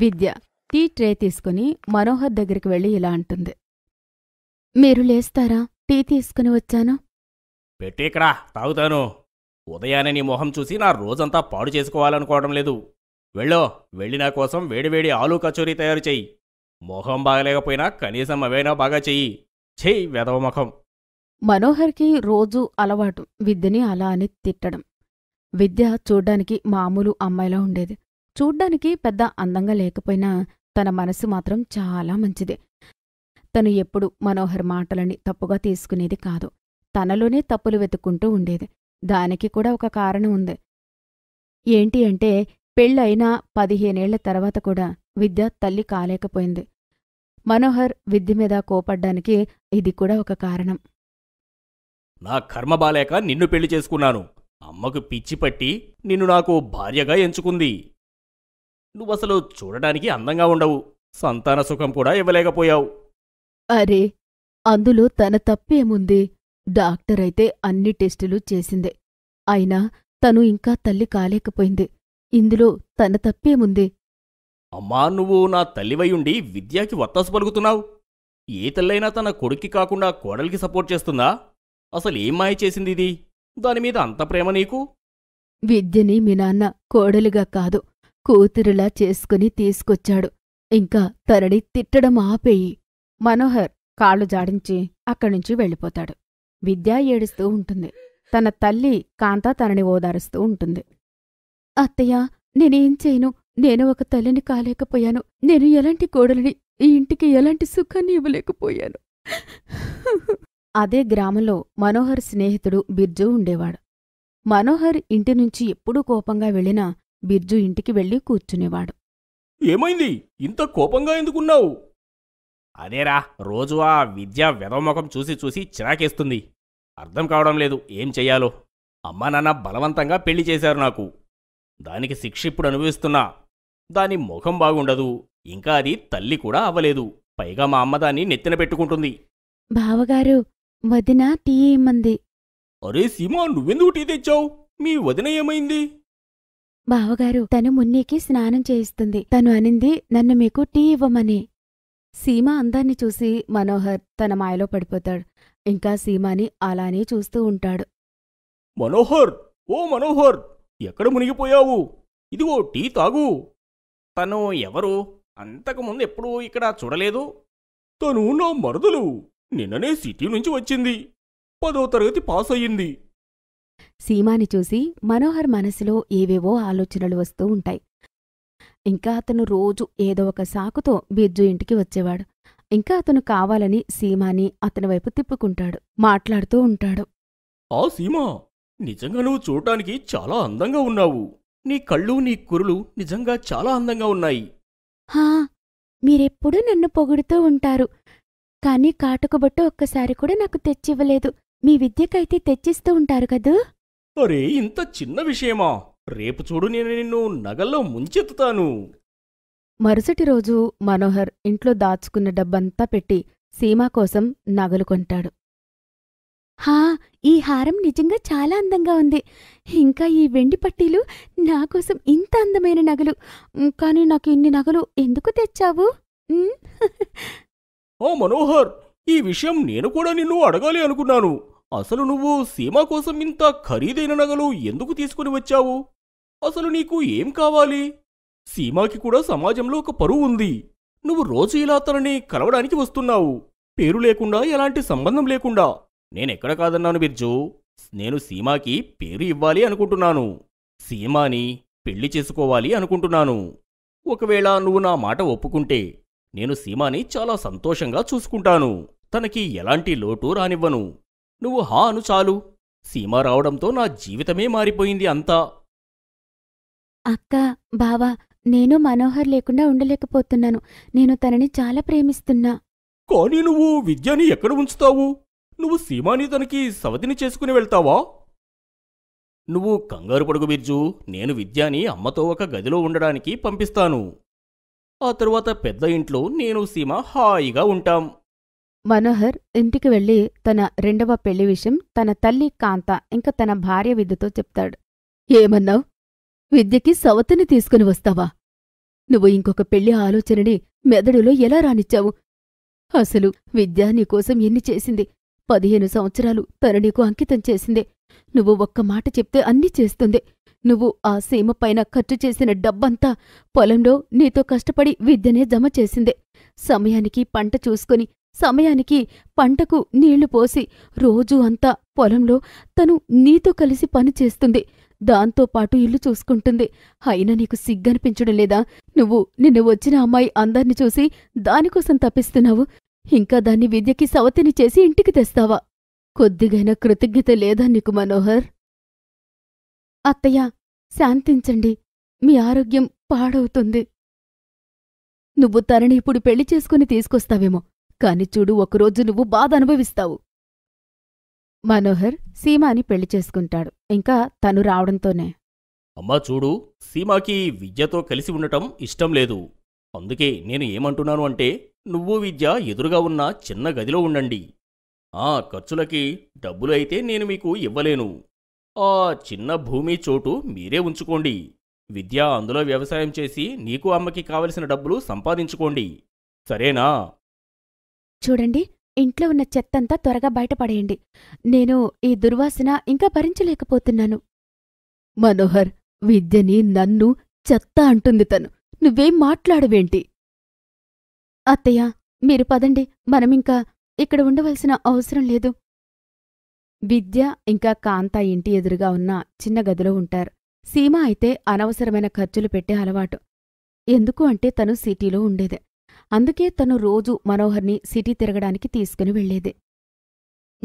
విద్య tea tray తీసుకుని మనోహర్ దగ్గరికి వెళ్ళి ఇలా అంటుంది మీరు లేస్తారా టీ తీసుకుని వచ్చాను పెట్టేకరా తాగుతాను ఉదయాన్నే నీ మొహం చూసి నా రోజంతా పాడు చేసుకోవాలనుకోవడం లేదు వెళ్ళో వెళ్ళి కోసం వేడివేడి ఆలు కచోరీ తయారు చెయ్యి మొహం బాగలేకపోయినా కనీసం అవైనా బాగా చెయ్యి చెయ్యి వెదవ ముఖం మనోహర్కి రోజూ అలవాటు విద్యని అలా అని తిట్టడం విద్య చూడ్డానికి మామూలు అమ్మాయిలా ఉండేది చూడ్డానికి పెద్ద అందంగా లేకపోయినా తన మనసు మాత్రం చాలా మంచిది తను ఎప్పుడు మనోహర్ మాటలని తప్పుగా తీసుకునేది కాదు తనలోనే తప్పులు వెతుక్కుంటూ ఉండేది దానికి కూడా ఒక కారణం ఉంది ఏంటి అంటే పెళ్ళయినా పదిహేనేళ్ల తర్వాత కూడా విద్య తల్లి కాలేకపోయింది మనోహర్ విద్య మీద కోపడ్డానికి ఇది కూడా ఒక కారణం నా కర్మ బాలేక నిన్ను పెళ్లి చేసుకున్నాను అమ్మకు పిచ్చిపట్టి నిన్ను నాకు భార్యగా ఎంచుకుంది నువ్వసలు చూడటానికి అందంగా ఉండవు సంతాన సుఖం కూడా ఇవ్వలేకపోయావు అరే అందులో తన తప్పేముంది డాక్టర్ అయితే అన్ని టెస్టులు చేసిందే అయినా తను ఇంకా తల్లి కాలేకపోయింది ఇందులో తన తప్పేముంది అమ్మా నువ్వు నా తల్లివయుండి విద్యాకి వత్తాసు పలుకుతున్నావు ఏ తల్లైనా తన కొడుక్కి కాకుండా కోడలికి సపోర్ట్ చేస్తుందా అసలు ఏం మాయ చేసింది ఇది దానిమీద అంత ప్రేమ నీకు విద్యని మీ నాన్న కోడలిగా కాదు కూతురులా చేసుకుని తీసుకొచ్చాడు ఇంకా తనని తిట్టడం ఆపేయి మనోహర్ కాళ్ళు జాడించి అక్కడినుంచి వెళ్ళిపోతాడు విద్య ఏడుస్తూ ఉంటుంది తన తల్లి కాంత తనని ఓదారుస్తూ ఉంటుంది అత్తయ్య నేనేం చేయను నేను ఒక తల్లిని కాలేకపోయాను నేను ఎలాంటి కోడలిని ఈ ఇంటికి ఎలాంటి సుఖాన్ని ఇవ్వలేకపోయాను అదే గ్రామంలో మనోహర్ స్నేహితుడు బిర్జు ఉండేవాడు మనోహర్ ఇంటి నుంచి ఎప్పుడూ కోపంగా వెళ్ళినా బిర్జు ఇంటికి వెళ్ళి కూర్చునేవాడు ఏమైంది ఇంత కోపంగా ఎందుకున్నావు అదేరా రోజు ఆ విద్యా వెధవముఖం చూసి చూసి చిరాకేస్తుంది అర్థం కావడం లేదు ఏం చెయ్యాలో అమ్మా నాన్న బలవంతంగా పెళ్లి చేశారు నాకు దానికి శిక్ష ఇప్పుడు అనుభవిస్తున్నా దాని ముఖం బాగుండదు ఇంకా అది తల్లి కూడా అవ్వలేదు పైగా మా అమ్మ దాన్ని నెత్తిన పెట్టుకుంటుంది బావగారు వదిన టీ ఏమంది అరే సీమా నువ్వెందుకు టీ తెచ్చావు మీ వదిన ఏమైంది బావగారు తను మున్నీకి స్నానం చేయిస్తుంది తను అనింది నన్ను మీకు టీ ఇవ్వమని సీమ అందాన్ని చూసి మనోహర్ తన మాయలో పడిపోతాడు ఇంకా సీమాని అలానే చూస్తూ ఉంటాడు మనోహర్ ఓ మనోహర్ ఎక్కడ మునిగిపోయావు ఇదిగో టీ తాగు తను ఎవరు అంతకుముందు ఎప్పుడూ ఇక్కడ చూడలేదు తను నా మరదలు నిన్ననే సిటీ నుంచి వచ్చింది పదో తరగతి పాస్ అయ్యింది సీమాని చూసి మనోహర్ మనసులో ఏవేవో ఆలోచనలు వస్తూ ఉంటాయి ఇంకా అతను రోజు ఏదో ఒక సాకుతో బిర్జు ఇంటికి వచ్చేవాడు ఇంకా అతను కావాలని సీమాని అతని వైపు తిప్పుకుంటాడు మాట్లాడుతూ ఉంటాడు ఆ సీమా నిజంగా నువ్వు చూడటానికి చాలా అందంగా ఉన్నావు నీ కళ్ళు నీ కురులు నిజంగా చాలా అందంగా ఉన్నాయి హా మీరెప్పుడూ నన్ను పొగుడుతూ ఉంటారు కానీ కాటుక ఒక్కసారి కూడా నాకు తెచ్చివ్వలేదు మీ విద్యకైతే తెచ్చిస్తూ ఉంటారు కదూ అరే ఇంత చిన్న విషయమా రేపు చూడు నేను నిన్ను నగల్లో ముంచెత్తుతాను మరుసటి రోజు మనోహర్ ఇంట్లో దాచుకున్న డబ్బంతా పెట్టి సీమా కోసం నగలు కొంటాడు హా ఈ హారం నిజంగా చాలా అందంగా ఉంది ఇంకా ఈ వెండి పట్టీలు నా కోసం ఇంత అందమైన నగలు కానీ నాకు ఇన్ని నగలు ఎందుకు తెచ్చావు ఓ మనోహర్ ఈ విషయం నేను కూడా నిన్ను అడగాలి అనుకున్నాను అసలు నువ్వు సీమా కోసం ఇంత ఖరీదైన నగలు ఎందుకు తీసుకుని వచ్చావు అసలు నీకు ఏం కావాలి సీమాకి కూడా సమాజంలో ఒక పరువు ఉంది నువ్వు రోజు ఇలా తనని కలవడానికి వస్తున్నావు పేరు లేకుండా ఎలాంటి సంబంధం లేకుండా నేనెక్కడ కాదన్నాను బిర్జు నేను సీమాకి పేరు ఇవ్వాలి అనుకుంటున్నాను సీమాని పెళ్లి చేసుకోవాలి అనుకుంటున్నాను ఒకవేళ నువ్వు నా మాట ఒప్పుకుంటే నేను సీమాని చాలా సంతోషంగా చూసుకుంటాను తనకి ఎలాంటి లోటు రానివ్వను నువ్వు హా అను చాలు సీమ రావడంతో నా జీవితమే మారిపోయింది అంతా అక్క బావా నేను మనోహర్ లేకుండా ఉండలేకపోతున్నాను నేను తనని చాలా ప్రేమిస్తున్నా కానీ నువ్వు విద్యని ఎక్కడ ఉంచుతావు నువ్వు సీమాని తనకి సవతిని చేసుకుని వెళ్తావా నువ్వు కంగారు పడుగు బిర్జు నేను విద్యాని అమ్మతో ఒక గదిలో ఉండడానికి పంపిస్తాను ఆ తరువాత పెద్ద ఇంట్లో నేను సీమ హాయిగా ఉంటాం మనోహర్ ఇంటికి వెళ్ళి తన రెండవ పెళ్లి విషయం తన తల్లి కాంత ఇంకా తన భార్య విద్యతో చెప్తాడు ఏమన్నావు విద్యకి సవతిని తీసుకుని వస్తావా నువ్వు ఇంకొక పెళ్లి ఆలోచనని మెదడులో ఎలా రానిచ్చావు అసలు విద్య నీకోసం ఎన్ని చేసింది పదిహేను సంవత్సరాలు తన నీకు అంకితం చేసిందే నువ్వు ఒక్క మాట చెప్తే అన్నీ చేస్తుంది నువ్వు ఆ సీమ పైన ఖర్చు చేసిన డబ్బంతా పొలంలో నీతో కష్టపడి విద్యనే జమ చేసిందే సమయానికి పంట చూసుకుని సమయానికి పంటకు నీళ్లు పోసి రోజూ అంతా పొలంలో తను నీతో కలిసి పని చేస్తుంది దాంతోపాటు ఇల్లు చూసుకుంటుంది అయినా నీకు సిగ్గనిపించడం లేదా నువ్వు నిన్న వచ్చిన అమ్మాయి అందర్ని చూసి దానికోసం తప్పిస్తున్నావు ఇంకా దాన్ని విద్యకి సవతిని చేసి ఇంటికి తెస్తావా కొద్దిగైనా కృతజ్ఞత లేదా నీకు మనోహర్ అత్తయ్య శాంతించండి మీ ఆరోగ్యం పాడవుతుంది నువ్వు తనని ఇప్పుడు పెళ్లి చేసుకుని తీసుకొస్తావేమో కాని చూడు ఒకరోజు నువ్వు బాధ అనుభవిస్తావు మనోహర్ సీమాని పెళ్లి చేసుకుంటాడు ఇంకా తను రావడంతోనే అమ్మా చూడు సీమాకి విద్యతో కలిసి ఉండటం ఇష్టం లేదు అందుకే నేను ఏమంటున్నాను అంటే నువ్వు విద్య ఎదురుగా ఉన్న చిన్న గదిలో ఉండండి ఆ ఖర్చులకి డబ్బులు అయితే నేను మీకు ఇవ్వలేను ఆ చిన్న భూమి చోటు మీరే ఉంచుకోండి విద్య అందులో వ్యవసాయం చేసి నీకు అమ్మకి కావలసిన డబ్బులు సంపాదించుకోండి సరేనా చూడండి ఇంట్లో ఉన్న చెత్తంతా త్వరగా బయటపడేయండి నేను ఈ దుర్వాసన ఇంకా భరించలేకపోతున్నాను మనోహర్ విద్యని నన్ను చెత్త అంటుంది తను నువ్వేం మాట్లాడవేంటి అత్తయ్య మీరు పదండి మనమింకా ఇక్కడ ఉండవలసిన అవసరం లేదు విద్య ఇంకా కాంత ఇంటి ఎదురుగా ఉన్న చిన్న గదిలో ఉంటారు సీమ అయితే అనవసరమైన ఖర్చులు పెట్టే అలవాటు ఎందుకు అంటే తను సిటీలో ఉండేదే అందుకే తను రోజూ మనోహర్ని సిటీ తిరగడానికి తీసుకుని వెళ్లేది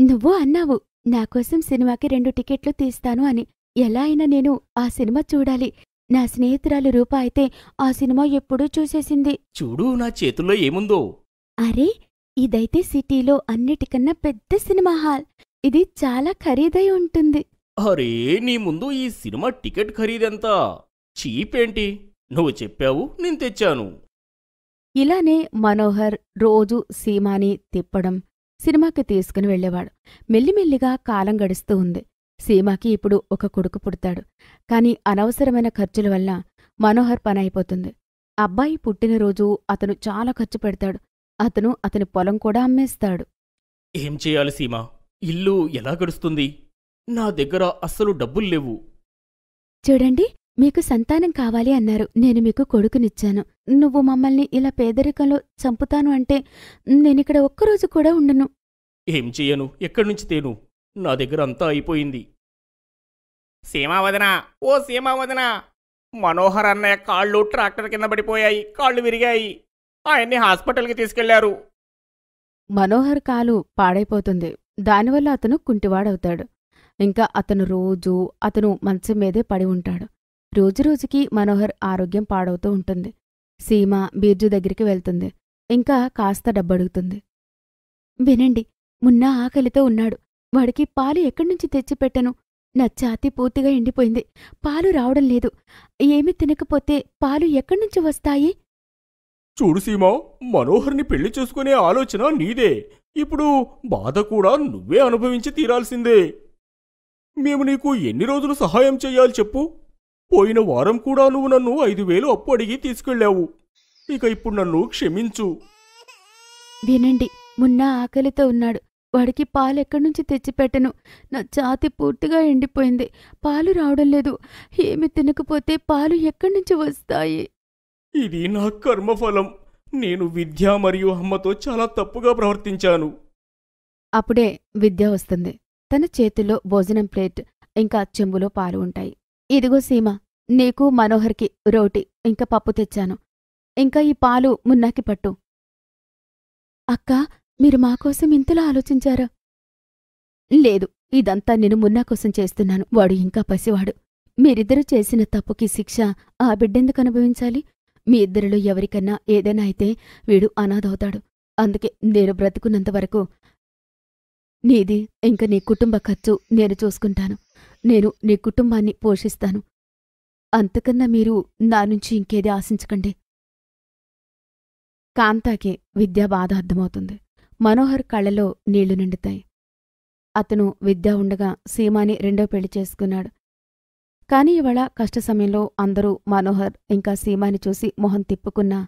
నువ్వు అన్నావు నాకోసం సినిమాకి రెండు టికెట్లు తీస్తాను అని ఎలా అయినా నేను ఆ సినిమా చూడాలి నా స్నేహితురాలు రూప అయితే ఆ సినిమా ఎప్పుడూ చూసేసింది చూడు నా చేతుల్లో ఏముందో అరే ఇదైతే సిటీలో అన్నిటికన్నా పెద్ద సినిమా హాల్ ఇది చాలా ఖరీదై ఉంటుంది అరే నీ ముందు ఈ సినిమా టికెట్ ఖరీదెంత చీపేంటి నువ్వు చెప్పావు నేను తెచ్చాను ఇలానే మనోహర్ రోజు సీమాని తిప్పడం సినిమాకి తీసుకుని వెళ్లేవాడు మెల్లిమెల్లిగా కాలం గడుస్తూ ఉంది సీమాకి ఇప్పుడు ఒక కొడుకు పుడతాడు కాని అనవసరమైన ఖర్చుల వల్ల మనోహర్ పని అయిపోతుంది అబ్బాయి పుట్టినరోజు అతను చాలా ఖర్చు పెడతాడు అతను అతని పొలం కూడా అమ్మేస్తాడు ఏం చేయాలి సీమా ఇల్లు ఎలా గడుస్తుంది నా దగ్గర అస్సలు డబ్బులు లేవు చూడండి మీకు సంతానం కావాలి అన్నారు నేను మీకు కొడుకునిచ్చాను నువ్వు మమ్మల్ని ఇలా పేదరికంలో చంపుతాను అంటే నేనిక్కడ ఒక్కరోజు కూడా ఉండను ఏం చేయను ఎక్కడి నుంచి తేను నా దగ్గర అంతా అయిపోయింది సీమావదనా ఓ సీమావదనా మనోహర్ అన్నయ్య కాళ్ళు ట్రాక్టర్ కింద పడిపోయాయి కాళ్ళు విరిగాయి ఆయన్ని హాస్పిటల్కి తీసుకెళ్లారు మనోహర్ కాలు పాడైపోతుంది దానివల్ల అతను కుంటివాడవుతాడు ఇంకా అతను రోజు అతను మంచం మీదే పడి ఉంటాడు రోజురోజుకి మనోహర్ ఆరోగ్యం పాడవుతూ ఉంటుంది సీమ బీర్జు దగ్గరికి వెళ్తుంది ఇంకా కాస్త డబ్బడుగుతుంది వినండి మున్న ఆకలితో ఉన్నాడు వాడికి పాలు ఎక్కడి నుంచి తెచ్చిపెట్టను నా ఛాతి పూర్తిగా ఎండిపోయింది పాలు రావడం లేదు ఏమి తినకపోతే పాలు ఎక్కడి నుంచి వస్తాయి చూడు సీమా మనోహర్ని పెళ్లి చేసుకునే ఆలోచన నీదే ఇప్పుడు బాధ కూడా నువ్వే అనుభవించి తీరాల్సిందే మేము నీకు ఎన్ని రోజులు సహాయం చెయ్యాలి చెప్పు పోయిన వారం కూడా నువ్వు నన్ను ఐదు వేలు అప్పు అడిగి తీసుకెళ్లావు ఇక ఇప్పుడు నన్ను క్షమించు వినండి మున్న ఆకలితో ఉన్నాడు వాడికి పాలు ఎక్కడి నుంచి తెచ్చిపెట్టను నా ఛాతి పూర్తిగా ఎండిపోయింది పాలు రావడం లేదు ఏమి తినకపోతే పాలు ఎక్కడి నుంచి వస్తాయి ఇది నా కర్మఫలం నేను విద్య మరియు అమ్మతో చాలా తప్పుగా ప్రవర్తించాను అప్పుడే విద్య వస్తుంది తన చేతిలో భోజనం ప్లేట్ ఇంకా చెంబులో పాలు ఉంటాయి ఇదిగో సీమ నీకు మనోహర్కి రోటి ఇంకా పప్పు తెచ్చాను ఇంకా ఈ పాలు మున్నాకి పట్టు అక్క మీరు మాకోసం ఇంతలా ఆలోచించారా లేదు ఇదంతా నేను మున్నా కోసం చేస్తున్నాను వాడు ఇంకా పసివాడు మీరిద్దరూ చేసిన తప్పుకి శిక్ష ఆ బిడ్డెందుకు అనుభవించాలి మీ ఇద్దరిలో ఎవరికన్నా ఏదైనా అయితే వీడు అనాథవుతాడు అందుకే నేను బ్రతుకున్నంత వరకు నీది ఇంక నీ కుటుంబ ఖర్చు నేను చూసుకుంటాను నేను నీ కుటుంబాన్ని పోషిస్తాను అంతకన్నా మీరు నా నుంచి ఇంకేది ఆశించకండి కాంతాకే విద్య బాధ అర్థమవుతుంది మనోహర్ కళ్ళలో నీళ్లు నిండుతాయి అతను విద్య ఉండగా సీమాని రెండో పెళ్లి చేసుకున్నాడు కానీ ఇవాళ కష్ట సమయంలో అందరూ మనోహర్ ఇంకా సీమాని చూసి మొహం తిప్పుకున్నా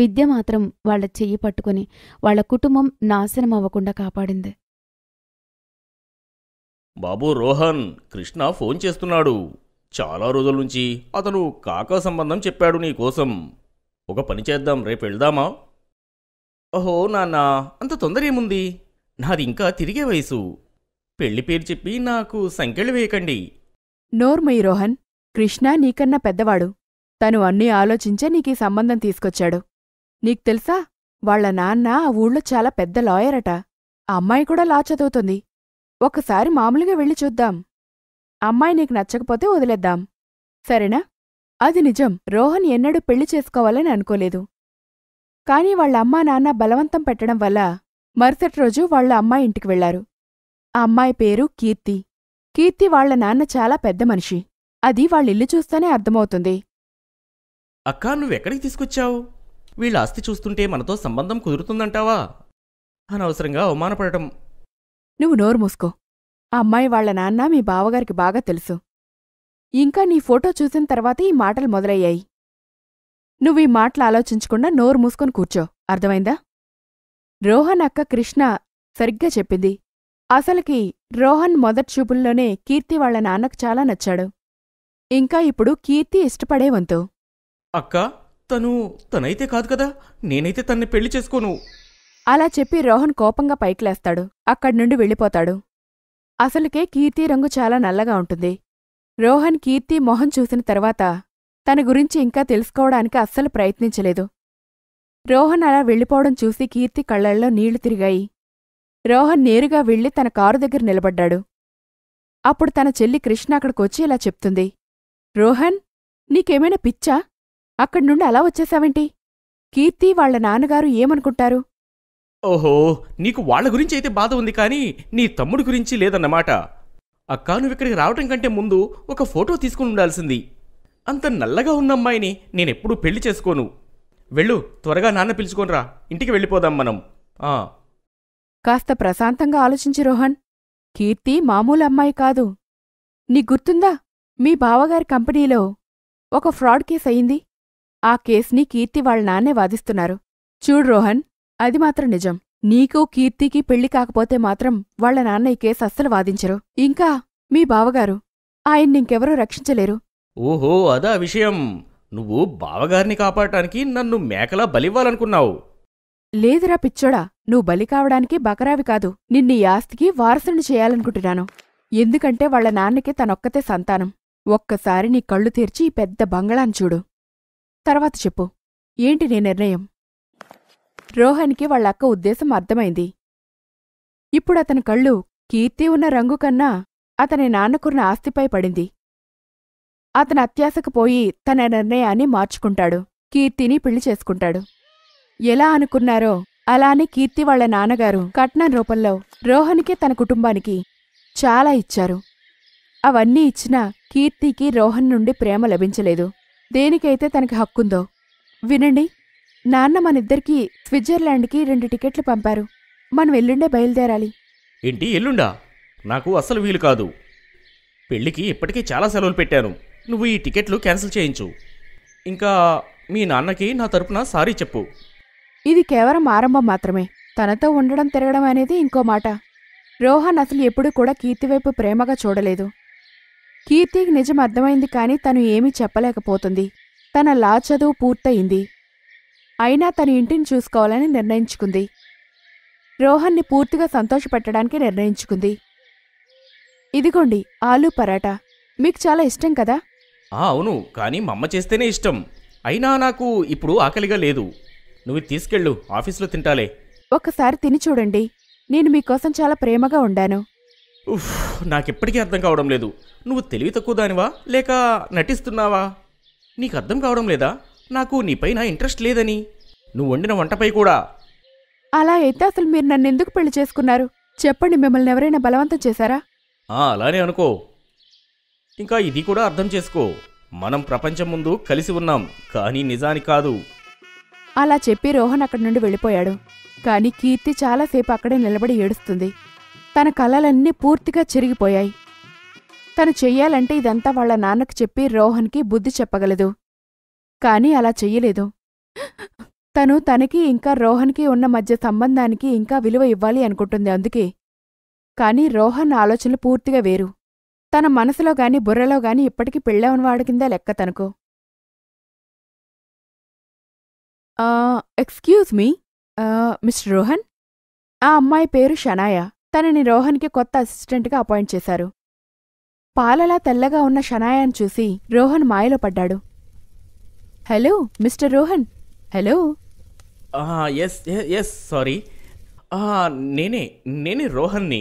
విద్య మాత్రం వాళ్ల చెయ్యి పట్టుకుని వాళ్ల కుటుంబం నాశనం అవ్వకుండా కాపాడింది బాబు రోహన్ కృష్ణ ఫోన్ చేస్తున్నాడు చాలా రోజుల నుంచి అతను కాకా సంబంధం చెప్పాడు నీకోసం ఒక పని చేద్దాం రేపు వెళ్దామా ఓహో నాన్న అంత తొందర ఏముంది నాది ఇంకా తిరిగే వయసు పెళ్లి పేరు చెప్పి నాకు సంఖ్యలు వేయకండి నోర్మయి రోహన్ కృష్ణ నీకన్నా పెద్దవాడు తను అన్నీ ఆలోచించే నీకీ సంబంధం తీసుకొచ్చాడు నీకు తెలుసా వాళ్ల నాన్న ఆ ఊళ్ళో చాలా పెద్ద లాయరట ఆ అమ్మాయి కూడా లా చదువుతుంది ఒకసారి మామూలుగా వెళ్ళి చూద్దాం అమ్మాయి నీకు నచ్చకపోతే వదిలేద్దాం సరేనా అది నిజం రోహన్ ఎన్నడూ పెళ్లి చేసుకోవాలని అనుకోలేదు కాని వాళ్ళ అమ్మా నాన్న బలవంతం పెట్టడం వల్ల మరుసటి రోజు వాళ్ళ అమ్మాయి ఇంటికి వెళ్లారు ఆ అమ్మాయి పేరు కీర్తి కీర్తి వాళ్ల నాన్న చాలా పెద్ద మనిషి అది వాళ్ళిల్లు చూస్తేనే అర్థమవుతుంది అక్కా నువ్వెక్కడికి తీసుకొచ్చావు వీళ్ళ ఆస్తి చూస్తుంటే మనతో సంబంధం కుదురుతుందంటావా అనవసరంగా అవమానపడటం నువ్వు నోరు మూసుకో ఆ అమ్మాయి వాళ్ల నాన్న మీ బావగారికి బాగా తెలుసు ఇంకా నీ ఫోటో చూసిన తర్వాత ఈ మాటలు మొదలయ్యాయి నువ్వు ఈ మాటలు ఆలోచించకుండా నోరు మూసుకొని కూర్చో అర్థమైందా రోహన్ అక్క కృష్ణ సరిగ్గా చెప్పింది అసలుకి రోహన్ మొదటి చూపుల్లోనే కీర్తి వాళ్ల నాన్నకు చాలా నచ్చాడు ఇంకా ఇప్పుడు కీర్తి ఇష్టపడేవంతు అక్క తను తనైతే కాదు కదా నేనైతే తన్ని పెళ్లి చేసుకోను అలా చెప్పి రోహన్ కోపంగా పైకిలేస్తాడు అక్కడ్నుండి వెళ్ళిపోతాడు అసలుకే కీర్తి రంగు చాలా నల్లగా ఉంటుంది రోహన్ కీర్తి మొహం చూసిన తర్వాత తన గురించి ఇంకా తెలుసుకోవడానికి అస్సలు ప్రయత్నించలేదు రోహన్ అలా వెళ్ళిపోవడం చూసి కీర్తి కళ్లల్లో నీళ్లు తిరిగాయి రోహన్ నేరుగా వెళ్లి తన కారు దగ్గర నిలబడ్డాడు అప్పుడు తన చెల్లి కృష్ణ అక్కడికొచ్చి ఇలా చెప్తుంది రోహన్ నీకేమైనా పిచ్చా అక్కడ్నుండి అలా వచ్చేశావేంటి కీర్తి వాళ్ల నాన్నగారు ఏమనుకుంటారు ఓహో నీకు వాళ్ళ గురించి అయితే బాధ ఉంది కానీ నీ తమ్ముడి గురించి లేదన్నమాట అక్కా నువ్వు ఇక్కడికి రావటం కంటే ముందు ఒక ఫోటో తీసుకుని ఉండాల్సింది అంత నల్లగా ఉన్న అమ్మాయిని నేనెప్పుడూ పెళ్లి చేసుకోను వెళ్ళు త్వరగా నాన్న పిలుచుకోనరా ఇంటికి వెళ్ళిపోదాం మనం ఆ కాస్త ప్రశాంతంగా ఆలోచించి రోహన్ కీర్తి మామూలు అమ్మాయి కాదు నీ గుర్తుందా మీ బావగారి కంపెనీలో ఒక ఫ్రాడ్ కేసు అయింది ఆ కేసుని కీర్తి వాళ్ళ నాన్నే వాదిస్తున్నారు చూడు రోహన్ అది మాత్రం నిజం నీకు కీర్తికి పెళ్లి కాకపోతే మాత్రం వాళ్ల నాన్న ఈ కేసు అస్సలు వాదించరు ఇంకా మీ బావగారు ఆయన్నింకెవరూ రక్షించలేరు ఓహో అదా విషయం నువ్వు బావగారిని కాపాడటానికి నన్ను మేకలా బలివ్వాలనుకున్నావు లేదురా పిచ్చోడా నువ్వు బలి కావడానికి బకరావి కాదు నిన్ను ఈ ఆస్తికి వారసుని చేయాలనుకుంటున్నాను ఎందుకంటే వాళ్ల నాన్నకి తనొక్కతే సంతానం ఒక్కసారి నీ కళ్ళు తెరిచి పెద్ద బంగళాన్ని చూడు తర్వాత చెప్పు ఏంటి నీ నిర్ణయం రోహన్కి వాళ్ళక్క ఉద్దేశం అర్థమైంది ఇప్పుడు అతని కళ్ళు కీర్తి ఉన్న రంగు కన్నా అతని నాన్నకున్న ఆస్తిపై పడింది అతను అత్యాశకు పోయి తన నిర్ణయాన్ని మార్చుకుంటాడు కీర్తిని పెళ్లి చేసుకుంటాడు ఎలా అనుకున్నారో అలానే కీర్తి వాళ్ల నాన్నగారు కట్నం రూపంలో రోహన్కి తన కుటుంబానికి చాలా ఇచ్చారు అవన్నీ ఇచ్చినా కీర్తికి రోహన్ నుండి ప్రేమ లభించలేదు దేనికైతే తనకి హక్కుందో వినండి నాన్న మనిద్దరికి స్విట్జర్లాండ్కి రెండు టికెట్లు పంపారు మనం ఎల్లుండే బయలుదేరాలి ఏంటి ఎల్లుండా నాకు అసలు వీలు కాదు పెళ్ళికి ఇప్పటికీ చాలా సెలవులు పెట్టాను నువ్వు ఈ టికెట్లు క్యాన్సిల్ చేయించు ఇంకా మీ నాన్నకి నా తరపున సారీ చెప్పు ఇది కేవలం ఆరంభం మాత్రమే తనతో ఉండడం తిరగడం అనేది ఇంకో మాట రోహన్ అసలు ఎప్పుడూ కూడా కీర్తి వైపు ప్రేమగా చూడలేదు కీర్తికి నిజం అర్థమైంది కానీ తను ఏమీ చెప్పలేకపోతుంది తన లా చదువు పూర్తయింది అయినా తన ఇంటిని చూసుకోవాలని నిర్ణయించుకుంది రోహన్ని పూర్తిగా సంతోషపెట్టడానికి నిర్ణయించుకుంది ఇదిగోండి ఆలూ పరాటా మీకు చాలా ఇష్టం కదా ఆ అవును కానీ మా అమ్మ చేస్తేనే ఇష్టం అయినా నాకు ఇప్పుడు ఆకలిగా లేదు నువ్వు తీసుకెళ్ళు ఆఫీస్లో తింటాలే ఒకసారి తిని చూడండి నేను మీకోసం చాలా ప్రేమగా ఉండాను నాకెప్పటికీ అర్థం కావడం లేదు నువ్వు తెలివి తక్కువ దానివా లేక నటిస్తున్నావా నీకు అర్థం కావడం లేదా నాకు నీపైన ఇంట్రెస్ట్ లేదని నువ్వు వండిన వంటపై కూడా అలా అయితే అసలు మీరు నన్ను ఎందుకు పెళ్లి చేసుకున్నారు చెప్పండి మిమ్మల్ని ఎవరైనా బలవంతం చేశారా ఆ అలానే అనుకో ఇంకా ఇది కూడా అర్థం చేసుకో మనం ప్రపంచం ముందు కలిసి ఉన్నాం కానీ నిజాని కాదు అలా చెప్పి రోహన్ అక్కడి నుండి వెళ్ళిపోయాడు కానీ కీర్తి చాలాసేపు అక్కడే నిలబడి ఏడుస్తుంది తన కలలన్నీ పూర్తిగా చిరిగిపోయాయి తను చెయ్యాలంటే ఇదంతా వాళ్ళ నాన్నకు చెప్పి రోహన్కి బుద్ధి చెప్పగలదు కానీ అలా చెయ్యలేదు తను తనకి ఇంకా రోహన్కి ఉన్న మధ్య సంబంధానికి ఇంకా విలువ ఇవ్వాలి అనుకుంటుంది అందుకే కానీ రోహన్ ఆలోచనలు పూర్తిగా వేరు తన మనసులో గాని బుర్రలో గాని ఇప్పటికీ పెళ్ళవనివాడి కింద లెక్క తనకు ఎక్స్క్యూజ్ మీ మిస్టర్ రోహన్ ఆ అమ్మాయి పేరు షనాయ తనని రోహన్కి కొత్త అసిస్టెంట్గా అపాయింట్ చేశారు పాలలా తెల్లగా ఉన్న షనాయాను చూసి రోహన్ మాయలో పడ్డాడు hello mister Rohan hello yes yes sorry నేనే నేనే రోహన్ని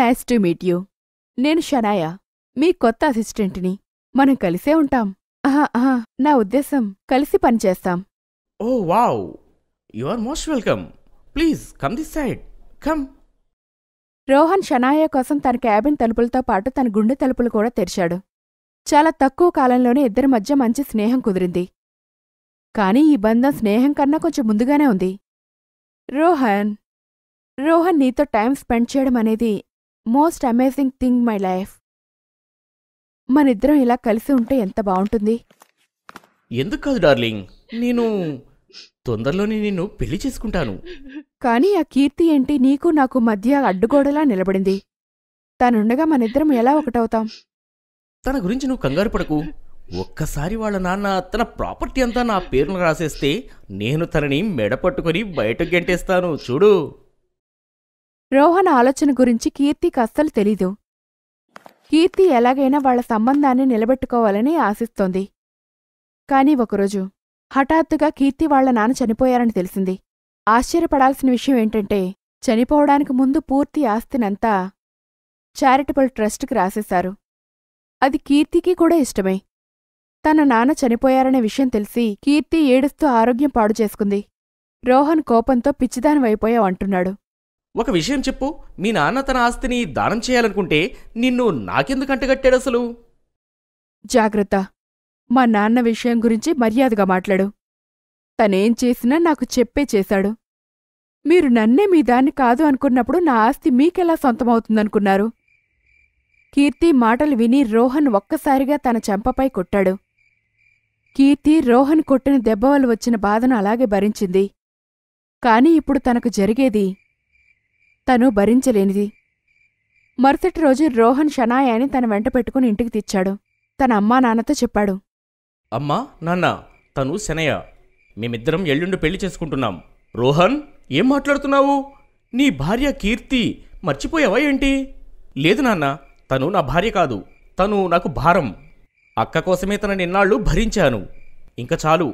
నైస్ టు మీట్ యూ నేను షనాయ మీ కొత్త అసిస్టెంట్ని మనం కలిసే ఉంటాం నా ఉద్దేశం కలిసి పనిచేస్తాం oh wow you are most welcome please come this side come Rohan Shanaya కోసం తన క్యాబిన్ తలుపులతో పాటు తన గుండె తలుపులు కూడా తెరిచాడు చాలా తక్కువ కాలంలోనే ఇద్దరి మధ్య మంచి స్నేహం కుదిరింది కానీ ఈ బంధం స్నేహం కన్నా కొంచెం ముందుగానే ఉంది రోహన్ రోహన్ నీతో టైం స్పెండ్ చేయడం అనేది most amazing thing my life మనిద్దరం ఇలా కలిసి ఉంటే ఎంత బాగుంటుంది ఎందుకు కాదు డార్లింగ్ నేను తొందరలోనే నిన్ను పెళ్లి చేసుకుంటాను కానీ ఆ కీర్తి ఏంటి నీకు నాకు మధ్య అడ్డుగోడలా నిలబడింది తనుండగా మనిద్దరం ఎలా ఒకటవుతాం తన గురించి నువ్వు కంగారు పడకు ఒక్కసారి వాళ్ళ నాన్న తన ప్రాపర్టీ అంతా నా పేరును రాసేస్తే నేను తనని మెడ పట్టుకుని బయటకు గెంటేస్తాను చూడు రోహన్ ఆలోచన గురించి కీర్తికి అస్సలు తెలీదు కీర్తి ఎలాగైనా వాళ్ల సంబంధాన్ని నిలబెట్టుకోవాలని ఆశిస్తోంది కానీ ఒకరోజు హఠాత్తుగా కీర్తి వాళ్ల నాన్న చనిపోయారని తెలిసింది ఆశ్చర్యపడాల్సిన విషయం ఏంటంటే చనిపోవడానికి ముందు పూర్తి ఆస్తినంతా చారిటబుల్ ట్రస్ట్కి రాసేశారు అది కీర్తికి కూడా ఇష్టమే తన నాన్న చనిపోయారనే విషయం తెలిసి కీర్తి ఏడుస్తూ ఆరోగ్యం పాడు చేసుకుంది రోహన్ కోపంతో పిచ్చిదానివైపోయావు అంటున్నాడు ఒక విషయం చెప్పు మీ నాన్న తన ఆస్తిని దానం చేయాలనుకుంటే నిన్ను నాకెందుకు అంటగట్టాడు అసలు జాగ్రత్త మా నాన్న విషయం గురించి మర్యాదగా మాట్లాడు తనేం చేసినా నాకు చెప్పే చేశాడు మీరు నన్నే మీ దాన్ని కాదు అనుకున్నప్పుడు నా ఆస్తి మీకెలా సొంతమవుతుందనుకున్నారు కీర్తి మాటలు విని రోహన్ ఒక్కసారిగా తన చెంపపై కొట్టాడు కీర్తి రోహన్ కొట్టిన దెబ్బ వల్ల వచ్చిన బాధను అలాగే భరించింది కాని ఇప్పుడు తనకు జరిగేది తను భరించలేనిది మరుసటి రోజు రోహన్ షనాయాని తన వెంట పెట్టుకుని ఇంటికి తెచ్చాడు తన అమ్మా నాన్నతో చెప్పాడు అమ్మా నాన్న తను శనయ్య మేమిద్దరం ఎల్లుండి పెళ్లి చేసుకుంటున్నాం రోహన్ ఏం మాట్లాడుతున్నావు నీ భార్య కీర్తి మర్చిపోయావా ఏంటి లేదు నాన్న తను నా భార్య కాదు తను నాకు భారం అక్క కోసమే తన నిన్నాళ్ళు భరించాను ఇంకా చాలు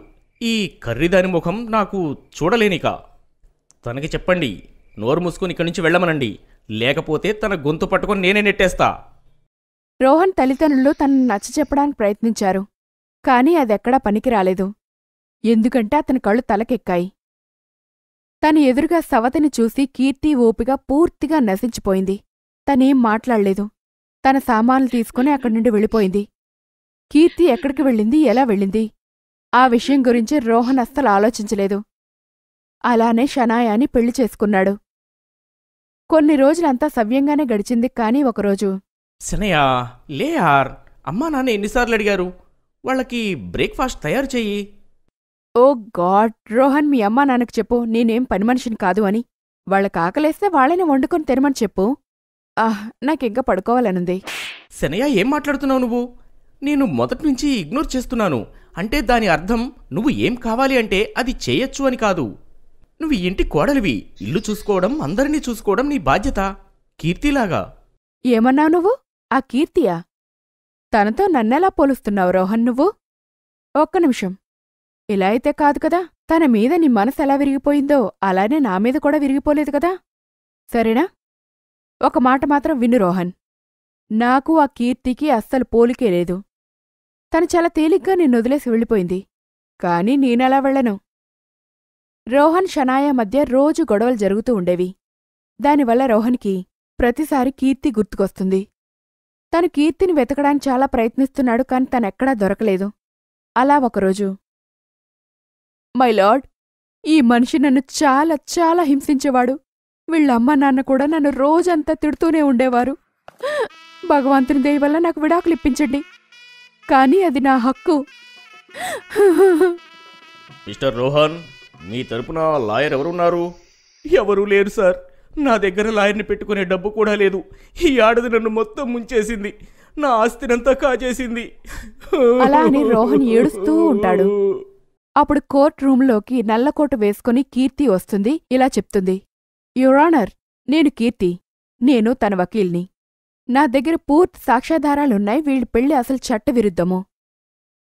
ఈ కర్రిదాని ముఖం నాకు చూడలేనిక తనకి చెప్పండి నోరు మూసుకుని ఇక్కడి నుంచి వెళ్ళమనండి లేకపోతే తన గొంతు పట్టుకొని నేనే నెట్టేస్తా రోహన్ తల్లిదండ్రులు తనను చెప్పడానికి ప్రయత్నించారు కానీ అదెక్కడా పనికిరాలేదు ఎందుకంటే అతని కళ్ళు తలకెక్కాయి తన ఎదురుగా సవతిని చూసి కీర్తి ఓపిక పూర్తిగా నశించిపోయింది తనేం మాట్లాడలేదు తన సామాన్లు తీసుకుని అక్కడి నుండి వెళ్ళిపోయింది కీర్తి ఎక్కడికి వెళ్ళింది ఎలా వెళ్ళింది ఆ విషయం గురించి రోహన్ అస్సలు ఆలోచించలేదు అలానే షనాయాని పెళ్లి చేసుకున్నాడు కొన్ని రోజులంతా సవ్యంగానే గడిచింది కానీ ఒకరోజు శనయా లేయార్ అమ్మా నాన్న ఎన్నిసార్లు అడిగారు వాళ్ళకి బ్రేక్ఫాస్ట్ తయారు చెయ్యి ఓ గాడ్ రోహన్ మీ అమ్మా నాన్నకు చెప్పు నేనేం పని మనిషిని కాదు అని వాళ్ళకాకలేస్తే వాళ్ళని వండుకొని తెరమని చెప్పు ఆహ్ నాకింకా పడుకోవాలనుంది శనయ్య ఏం మాట్లాడుతున్నావు నువ్వు నేను మొదటి నుంచి ఇగ్నోర్ చేస్తున్నాను అంటే దాని అర్థం నువ్వు ఏం కావాలి అంటే అది చేయొచ్చు అని కాదు నువ్వు ఇంటి కోడలివి ఇల్లు చూసుకోవడం అందరినీ చూసుకోవడం నీ బాధ్యత కీర్తిలాగా ఏమన్నావు నువ్వు ఆ కీర్తియా తనతో నన్నెలా పోలుస్తున్నావు రోహన్ నువ్వు ఒక్క నిమిషం ఇలా అయితే కాదు కదా తన మీద నీ మనసు ఎలా విరిగిపోయిందో అలానే నా మీద కూడా విరిగిపోలేదు కదా సరేనా ఒక మాట మాత్రం విను రోహన్ నాకు ఆ కీర్తికి అస్సలు పోలికే లేదు తను చాలా తేలిగ్గా నిన్ను వదిలేసి వెళ్ళిపోయింది కాని నేనలా వెళ్ళను రోహన్ షనాయ మధ్య రోజు గొడవలు జరుగుతూ ఉండేవి దానివల్ల రోహన్కి ప్రతిసారి కీర్తి గుర్తుకొస్తుంది తను కీర్తిని వెతకడానికి చాలా ప్రయత్నిస్తున్నాడు కాని తనెక్కడా దొరకలేదు అలా ఒకరోజు మై లార్డ్ ఈ మనిషి నన్ను చాలా చాలా హింసించేవాడు వీళ్ళ అమ్మ నాన్న కూడా నన్ను రోజంతా తిడుతూనే ఉండేవారు భగవంతుని దయ వల్ల నాకు విడాకులు ఇప్పించండి కానీ అది నా హక్కు మిస్టర్ రోహన్ మీ తరపున లాయర్ ఎవరున్నారు ఎవరూ లేరు సార్ నా దగ్గర లాయర్ని పెట్టుకునే డబ్బు కూడా లేదు ఈ ఆడది నన్ను మొత్తం ముంచేసింది నా ఆస్తినంతా కాజేసింది అలా అని రోహన్ ఏడుస్తూ ఉంటాడు అప్పుడు కోర్ట్ రూమ్లోకి నల్లకోట వేసుకుని కీర్తి వస్తుంది ఇలా చెప్తుంది ఆనర్ నేను కీర్తి నేను తన వకీల్ని నా దగ్గర పూర్తి సాక్ష్యాధారాలున్నాయి వీళ్ళ పెళ్లి అసలు చట్టవిరుద్ధము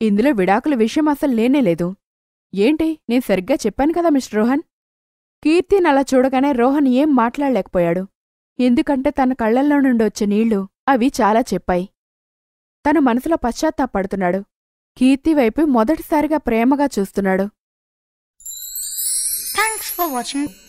ఇందులో విడాకుల విషయం అసలు లేనేలేదు ఏంటి నేను సరిగ్గా చెప్పాను కదా మిస్టర్ రోహన్ కీర్తిని అలా చూడగానే రోహన్ ఏం మాట్లాడలేకపోయాడు ఎందుకంటే తన కళ్లల్లో నుండి వచ్చే నీళ్లు అవి చాలా చెప్పాయి తన మనసులో పశ్చాత్తాపడుతున్నాడు కీర్తి వైపు మొదటిసారిగా ప్రేమగా చూస్తున్నాడు థ్యాంక్స్ ఫర్ వాచింగ్